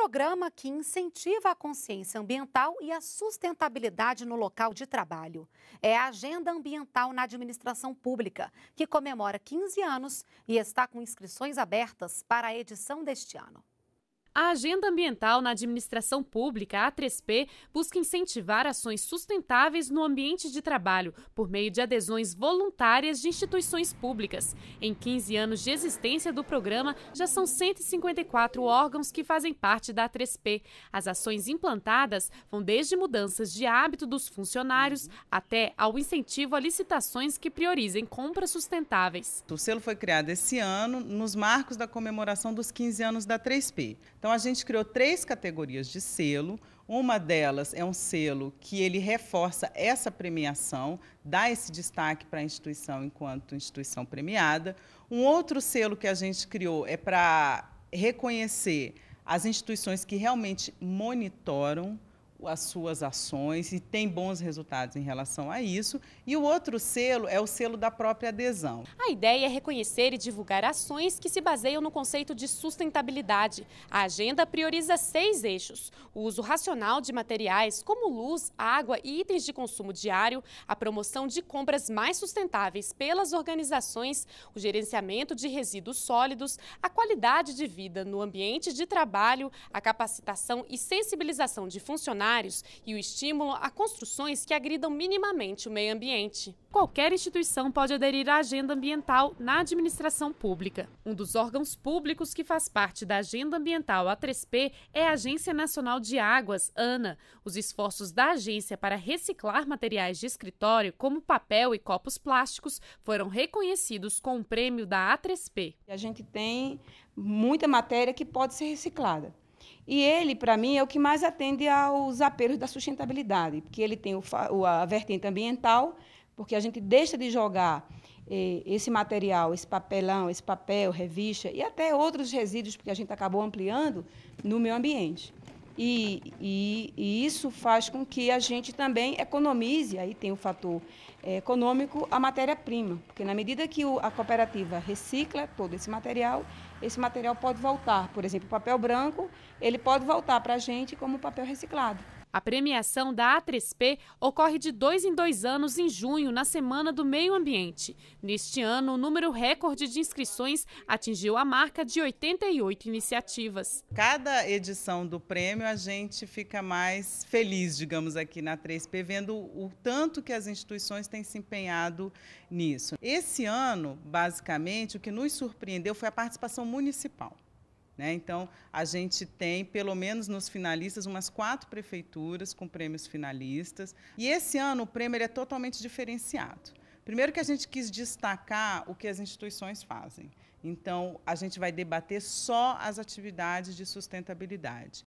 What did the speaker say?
programa que incentiva a consciência ambiental e a sustentabilidade no local de trabalho. É a Agenda Ambiental na Administração Pública, que comemora 15 anos e está com inscrições abertas para a edição deste ano. A Agenda Ambiental na Administração Pública, A3P, busca incentivar ações sustentáveis no ambiente de trabalho por meio de adesões voluntárias de instituições públicas. Em 15 anos de existência do programa, já são 154 órgãos que fazem parte da A3P. As ações implantadas vão desde mudanças de hábito dos funcionários até ao incentivo a licitações que priorizem compras sustentáveis. O selo foi criado esse ano nos marcos da comemoração dos 15 anos da 3P. Então a gente criou três categorias de selo. Uma delas é um selo que ele reforça essa premiação, dá esse destaque para a instituição enquanto instituição premiada. Um outro selo que a gente criou é para reconhecer as instituições que realmente monitoram as suas ações e tem bons resultados em relação a isso. E o outro selo é o selo da própria adesão. A ideia é reconhecer e divulgar ações que se baseiam no conceito de sustentabilidade. A agenda prioriza seis eixos: o uso racional de materiais como luz, água e itens de consumo diário, a promoção de compras mais sustentáveis pelas organizações, o gerenciamento de resíduos sólidos, a qualidade de vida no ambiente de trabalho, a capacitação e sensibilização de funcionários funcionários e o estímulo a construções que agridam minimamente o meio ambiente. Qualquer instituição pode aderir à agenda ambiental na administração pública. Um dos órgãos públicos que faz parte da agenda ambiental A3P é a Agência Nacional de Águas, ANA. Os esforços da agência para reciclar materiais de escritório, como papel e copos plásticos, foram reconhecidos com o prêmio da A3P. A gente tem muita matéria que pode ser reciclada. E ele, para mim, é o que mais atende aos apelos da sustentabilidade, porque ele tem o, a vertente ambiental, porque a gente deixa de jogar eh, esse material, esse papelão, esse papel, revista e até outros resíduos, porque a gente acabou ampliando, no meio ambiente. E, e, e, isso faz com que a gente também economize, aí tem o fator é, econômico, a matéria-prima, porque na medida que o, a cooperativa recicla todo esse material, esse material pode voltar, por exemplo, o papel branco, ele pode voltar para a gente como papel reciclado. A premiação da A3P ocorre de dois em dois anos em junho, na Semana do Meio Ambiente. Neste ano, o número recorde de inscrições atingiu a marca de 88 iniciativas. Cada edição do prêmio, a gente fica mais feliz, digamos, aqui na 3P, vendo o tanto que as instituições têm se empenhado nisso. Esse ano, basicamente, o que nos surpreendeu foi a participação municipal. Né? Então, a gente tem, pelo menos nos finalistas, umas quatro prefeituras com prêmios finalistas. E esse ano o prêmio é totalmente diferenciado. Primeiro que a gente quis destacar o que as instituições fazem. Então, a gente vai debater só as atividades de sustentabilidade.